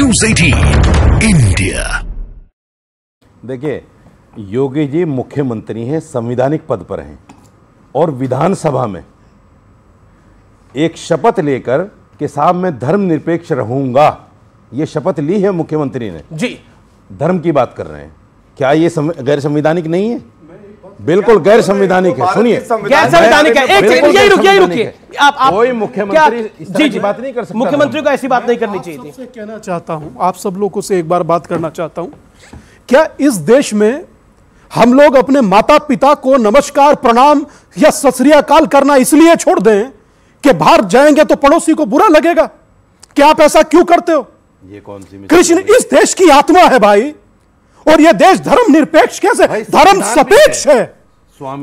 News India देखिए योगी जी मुख्यमंत्री हैं संविधानिक पद पर हैं और विधानसभा में एक शपथ लेकर के साहब मैं धर्मनिरपेक्ष रहूंगा ये शपथ ली है मुख्यमंत्री ने जी धर्म की बात कर रहे हैं क्या ये गैर संवैधानिक नहीं है बिल्कुल गैर संवैधानिक है सुनिए गैर संवैधानिक है एक सेकंड यही रुकिए यही रुकिए आप आप कोई मुख्यमंत्री जी जी बात नहीं कर सकता मुख्यमंत्री को ऐसी बात नहीं करनी चाहिए थी कहना चाहता हूं आप सब लोगों से एक बार बात करना चाहता हूं क्या इस देश में हम लोग अपने माता पिता को नमस्कार प्रणाम या ससरियाकाल करना इसलिए छोड़ दें कि बाहर जाएंगे तो पड़ोसी को बुरा लगेगा क्या आप ऐसा क्यों करते हो ये कौन सी कृष्ण इस देश की आत्मा है भाई और यह देश धर्म निरपेक्ष कैसे धर्म सपेक्ष है,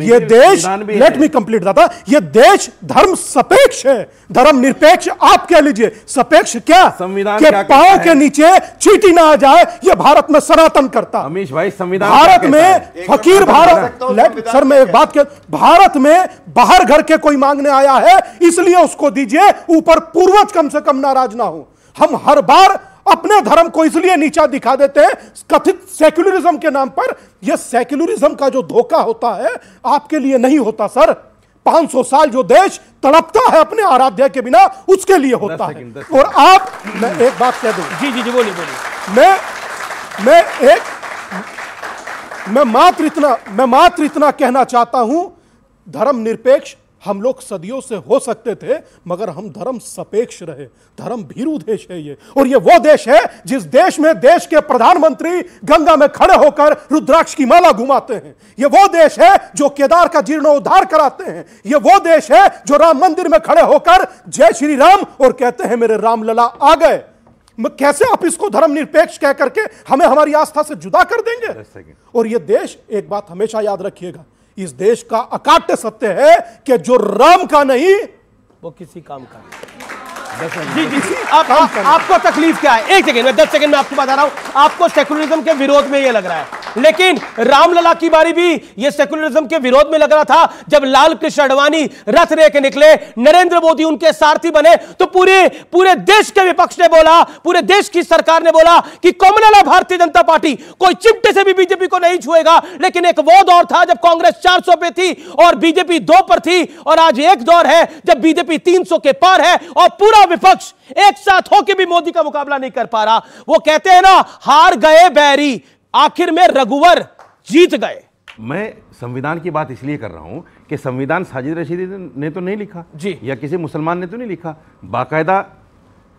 ये देश लेट मी कंप्लीट दादा ये देश धर्म सपेक्ष है धर्म निरपेक्ष आप कह लीजिए सपेक्ष क्या संविधान के पांव के नीचे चीटी ना आ जाए ये भारत में सनातन करता अमीश भाई संविधान भारत में फकीर भारत लेट सर मैं एक बात कह भारत में बाहर घर के कोई मांगने आया है इसलिए उसको दीजिए ऊपर पूर्वज कम से कम नाराज ना हो हम हर बार अपने धर्म को इसलिए नीचा दिखा देते हैं कथित सेक्युलरिज्म के नाम पर यह सेक्युलरिज्म का जो धोखा होता है आपके लिए नहीं होता सर 500 साल जो देश तड़पता है अपने आराध्य के बिना उसके लिए होता है और आप मैं एक बात कह दू जी जी जी बोलिए बोलिए मैं मैं एक मैं मात्र इतना मैं मात्र इतना कहना चाहता हूं धर्म निरपेक्ष हम लोग सदियों से हो सकते थे मगर हम धर्म सपेक्ष रहे धर्म भीरू देश है ये और ये वो देश है जिस देश में देश के प्रधानमंत्री गंगा में खड़े होकर रुद्राक्ष की माला घुमाते हैं ये वो देश है जो केदार का जीर्णोद्धार कराते हैं ये वो देश है जो राम मंदिर में खड़े होकर जय श्री राम और कहते हैं मेरे रामलला आ गए कैसे आप इसको धर्म निरपेक्ष कह करके हमें हमारी आस्था से जुदा कर देंगे और ये देश एक बात हमेशा याद रखिएगा इस देश का अकाट्य सत्य है कि जो राम का नहीं वो किसी काम का नहीं जी जी आप, आप, आपको तकलीफ क्या है एक सेकंड में दस सेकंड में आपको बता रहा हूं आपको सेकुलरिज्म के विरोध में ये लग रहा है लेकिन रामलला की बारी भी ये सेकुलरिज्म के विरोध में लग रहा था जब लाल कृष्ण अडवाणी रथ रे के निकले नरेंद्र मोदी उनके सारथी बने तो पूरे पूरे देश के विपक्ष ने बोला पूरे देश की सरकार ने बोला कि कोमलला भारतीय जनता पार्टी कोई चिमटे से भी बीजेपी को नहीं छुएगा लेकिन एक वो दौर था जब कांग्रेस चार पे थी और बीजेपी दो पर थी और आज एक दौर है जब बीजेपी तीन के पार है और पूरा विपक्ष एक साथ होकर भी मोदी का मुकाबला नहीं कर पा रहा वो कहते हैं ना हार गए बैरी आखिर में रघुवर जीत गए मैं संविधान की बात इसलिए कर रहा हूं कि संविधान साजिद रशीदी ने तो नहीं लिखा जी या किसी मुसलमान ने तो नहीं लिखा बाकायदा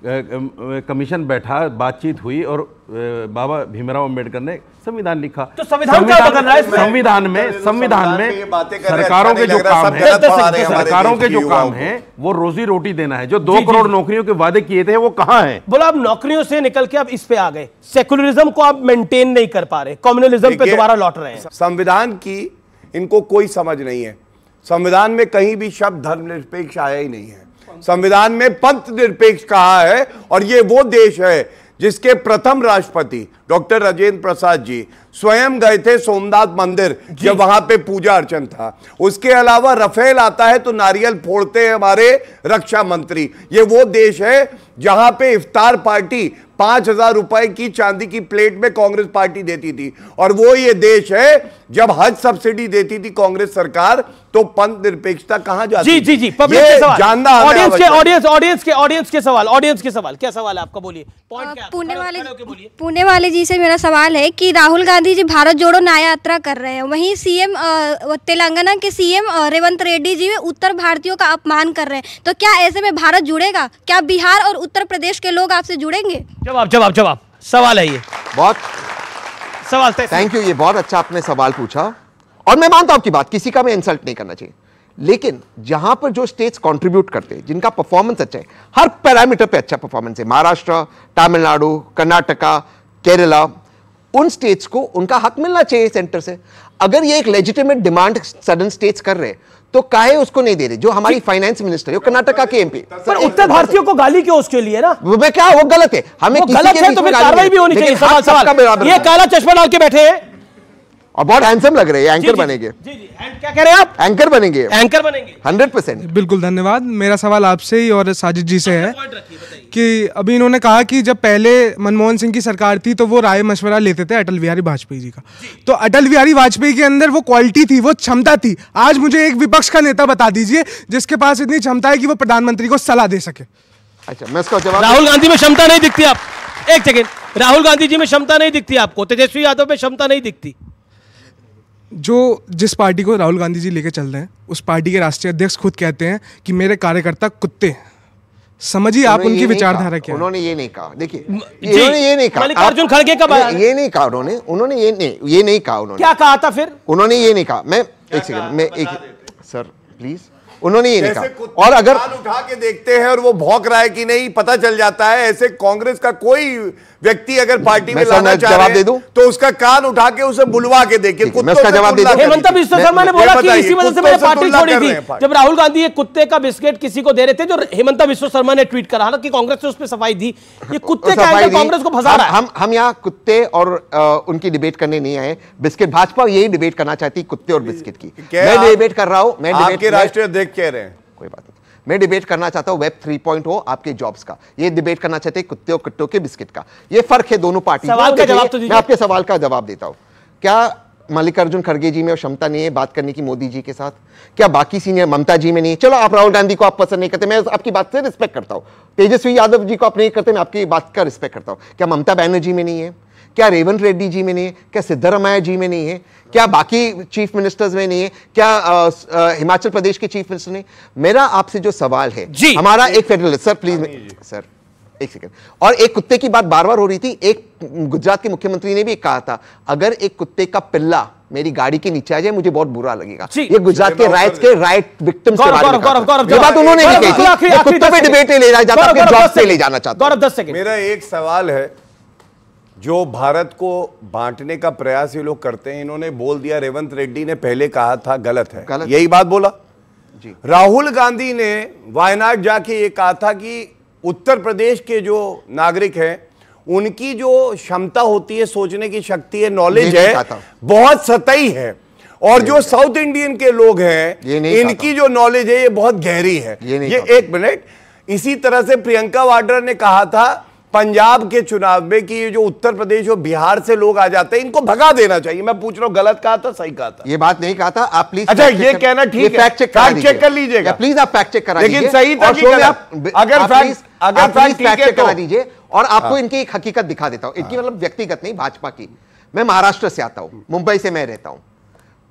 कमीशन बैठा बातचीत हुई और बाबा भीमराव अंबेडकर ने संविधान लिखा तो संविधान क्या बदल रहा है संविधान में संविधान में सरकारों के जो काम है सरकारों के जो काम है वो रोजी रोटी देना है जो दो करोड़ नौकरियों के वादे किए थे वो कहाँ है बोला आप नौकरियों से निकल के आप इस पे आ गए सेकुलरिज्म को आप मेंटेन नहीं कर पा रहे कॉम्युनलिज्म पे दोबारा लौट रहे हैं संविधान की इनको कोई समझ नहीं है संविधान में कहीं भी शब्द धर्मनिरपेक्ष आया ही नहीं है संविधान में पंथ निरपेक्ष कहा है और ये वो देश है जिसके प्रथम राष्ट्रपति डॉक्टर राजेंद्र प्रसाद जी स्वयं गए थे सोमनाथ मंदिर जब वहां पे पूजा अर्चन था उसके अलावा रफेल आता है तो नारियल फोड़ते हैं हमारे रक्षा मंत्री ये वो देश है जहां पे इफ्तार पार्टी पांच हजार रुपए की चांदी की प्लेट में कांग्रेस पार्टी देती थी और वो ये देश है जब हज सब्सिडी देती थी कांग्रेस सरकार तो पंथ निरपेक्षता कहां जाती जी जी जी सवाल जानना ऑडियंस के ऑडियंस ऑडियंस के ऑडियंस के सवाल ऑडियंस के सवाल क्या सवाल है आपका बोलिए पुणे वाले पुणे वाले जी से मेरा सवाल है कि राहुल गांधी गांधी जी भारत जोड़ो नया यात्रा कर रहे हैं वहीं सीएम तेलंगाना के सीएम रेवंत रेड्डी जी उत्तर भारतीयों का अपमान कर रहे हैं तो क्या ऐसे में भारत जुड़ेगा क्या बिहार और उत्तर प्रदेश के लोग आपसे जुड़ेंगे जवाब जवाब जवाब सवाल है ये बहुत सवाल थैंक यू ये बहुत अच्छा आपने सवाल पूछा और मैं मानता हूँ आपकी बात किसी का भी इंसल्ट नहीं करना चाहिए लेकिन जहां पर जो स्टेट्स कंट्रीब्यूट करते हैं जिनका परफॉर्मेंस अच्छा है हर पैरामीटर पे अच्छा परफॉर्मेंस है महाराष्ट्र तमिलनाडु कर्नाटका केरला उन स्टेट्स को उनका हक मिलना चाहिए सेंटर से अगर ये एक लेजिटिमेट डिमांड सदन स्टेट्स कर रहे तो काहे उसको नहीं दे रहे जो हमारी फाइनेंस मिनिस्टर है कर्नाटका के एमपी पर उत्तर भारतीयों को गाली क्यों उसके लिए ना मैं क्या वो गलत है हमें गलत है तो कार्रवाई भी होनी चाहिए सवाल सवाल ये काला चश्मा डाल के बैठे और बहुत हैंडसम लग रहे हैं एंकर बनेंगे जी जी क्या कह रहे हैं आप एंकर बनेंगे एंकर बनेंगे हंड्रेड परसेंट बिल्कुल धन्यवाद मेरा सवाल आपसे ही और साजिद जी से है कि अभी इन्होंने कहा कि जब पहले मनमोहन सिंह की सरकार थी तो वो राय मशवरा लेते थे अटल बिहारी वाजपेयी जी का तो अटल बिहारी वाजपेयी के अंदर वो क्वालिटी थी वो क्षमता थी आज मुझे एक विपक्ष का नेता बता दीजिए जिसके पास इतनी क्षमता है कि वो प्रधानमंत्री को सलाह दे सके अच्छा मैं इसका जवाब राहुल गांधी में क्षमता नहीं दिखती आप एक सेकेंड राहुल गांधी जी में क्षमता नहीं दिखती आपको तेजस्वी यादव में क्षमता नहीं दिखती जो जिस पार्टी को राहुल गांधी जी लेके चल रहे हैं उस पार्टी के राष्ट्रीय अध्यक्ष खुद कहते हैं कि मेरे कार्यकर्ता कुत्ते हैं समझिए आप उनकी विचारधारा क्या उन्होंने ये नहीं कहा देखिए उन्होंने ये नहीं कहा अर्जुन खड़गे का बात ये नहीं कहा उन्होंने उन्होंने ये नहीं ये नहीं कहा उन्होंने क्या कहा था फिर उन्होंने ये नहीं कहा मैं एक सेकंड मैं एक सर प्लीज उन्होंने ये नहीं कहा और अगर उठा के देखते हैं और वो भौंक रहा है कि नहीं पता चल जाता है ऐसे कांग्रेस का कोई व्यक्ति अगर पार्टी में लाना चाहे जवाब दे दूं तो उसका कान उठा के उसे बुलवा के देखे उसका जवाब दे शर्मा ने बोला कि इसी वजह से मैंने पार्टी छोड़ी थी जब राहुल गांधी ये कुत्ते का बिस्किट किसी को दे रहे थे जो तो हेमंत विश्व शर्मा ने ट्वीट करा कि कांग्रेस ने उस पर सफाई दी ये तो कुत्ते का कांग्रेस को फंसा रहा है हम हम यहाँ कुत्ते और उनकी डिबेट करने नहीं आए बिस्किट भाजपा यही डिबेट करना चाहती कुत्ते और बिस्किट की मैं डिबेट कर रहा हूँ मैं राष्ट्रीय अध्यक्ष डिबेट oh. कह रहे हैं कोई बात नहीं मैं डिबेट करना चाहता हूँ वेब थ्री पॉइंट हो आपके जॉब्स का ये डिबेट करना चाहते हैं कुत्ते और कुट्टों के बिस्किट का ये फर्क है दोनों पार्टी सवाल का जवाब तो मैं आपके सवाल का जवाब देता हूँ क्या मल्लिकार्जुन खड़गे जी में क्षमता नहीं है बात करने की मोदी जी के साथ क्या बाकी सीनियर ममता जी में नहीं चलो आप राहुल गांधी को आप पसंद नहीं करते मैं आपकी बात से रिस्पेक्ट करता हूँ तेजस्वी यादव जी को आप नहीं करते मैं आपकी बात का रिस्पेक्ट करता हूँ क्या ममता बैनर्जी में नहीं है क्या रेवंत रेड्डी जी में नहीं है क्या सिद्धरमैया जी में नहीं है क्या बाकी चीफ मिनिस्टर्स में नहीं है क्या आ, आ, हिमाचल प्रदेश के चीफ मिनिस्टर नहीं मेरा आपसे जो सवाल है जी, हमारा एक फेडरल सर प्लीज सर एक सेकेंड और एक कुत्ते की बात बार बार हो रही थी एक गुजरात के मुख्यमंत्री ने भी कहा था अगर एक कुत्ते का पिल्ला मेरी गाड़ी के नीचे आ जाए मुझे बहुत बुरा लगेगा ये गुजरात के राइट के राइट विक्टिम्स के बारे में ये बात उन्होंने कही थी पे डिबेट ले जाना चाहता जॉब ले जाना चाहता मेरा एक सवाल है जो भारत को बांटने का प्रयास ये लोग करते हैं इन्होंने बोल दिया रेवंत रेड्डी ने पहले कहा था गलत है गलत यही बात बोला जी राहुल गांधी ने वायनाड जाके ये कहा था कि उत्तर प्रदेश के जो नागरिक हैं उनकी जो क्षमता होती है सोचने की शक्ति है नॉलेज है बहुत सतही है और जो साउथ इंडियन के लोग हैं इनकी जो नॉलेज है ये बहुत गहरी है ये, ये एक मिनट इसी तरह से प्रियंका वाड्रा ने कहा था पंजाब के चुनाव में कि ये जो उत्तर प्रदेश और बिहार से लोग आ जाते हैं इनको भगा देना चाहिए मैं पूछ रहा हूँ गलत कहा था सही कहा था ये बात नहीं कहा था आप प्लीज अच्छा ये कहना ठीक है चेक चेक कर लीजिएगा प्लीज आप फैक्ट चेक करा लेकिन सही था अगर अगर फैक्ट तो- करा दीजिए और हाँ। आपको इनकी एक हकीकत दिखा देता हूँ इनकी हाँ। मतलब व्यक्तिगत नहीं भाजपा की मैं महाराष्ट्र से आता हूँ मुंबई से मैं रहता हूँ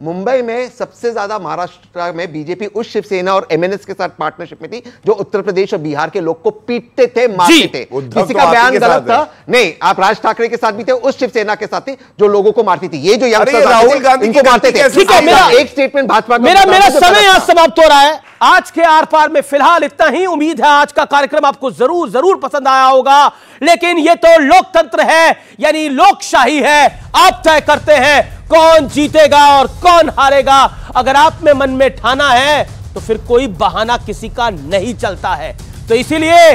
मुंबई में सबसे ज्यादा महाराष्ट्र में बीजेपी उस शिवसेना और एमएनएस के साथ पार्टनरशिप में थी जो उत्तर प्रदेश और बिहार के लोग को पीटते थे मारते थे किसी का तो बयान गलत था नहीं आप राज ठाकरे के साथ भी थे उस शिवसेना के साथ थे जो लोगों को मारती थी ये जो राहुल गांधी मारते थे ठीक है मेरा एक स्टेटमेंट भाजपा मेरा मेरा समय यहां अच्छा। समाप्त हो रहा है आज के आर पार में फिलहाल इतना ही उम्मीद है आज का कार्यक्रम आपको जरूर जरूर पसंद आया होगा लेकिन यह तो लोकतंत्र है यानी लोकशाही है आप तय करते हैं कौन जीतेगा और कौन हारेगा अगर आप में मन में ठाना है तो फिर कोई बहाना किसी का नहीं चलता है तो इसीलिए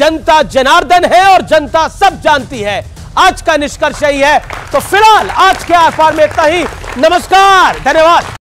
जनता जनार्दन है और जनता सब जानती है आज का निष्कर्ष यही है तो फिलहाल आज के आर में इतना ही नमस्कार धन्यवाद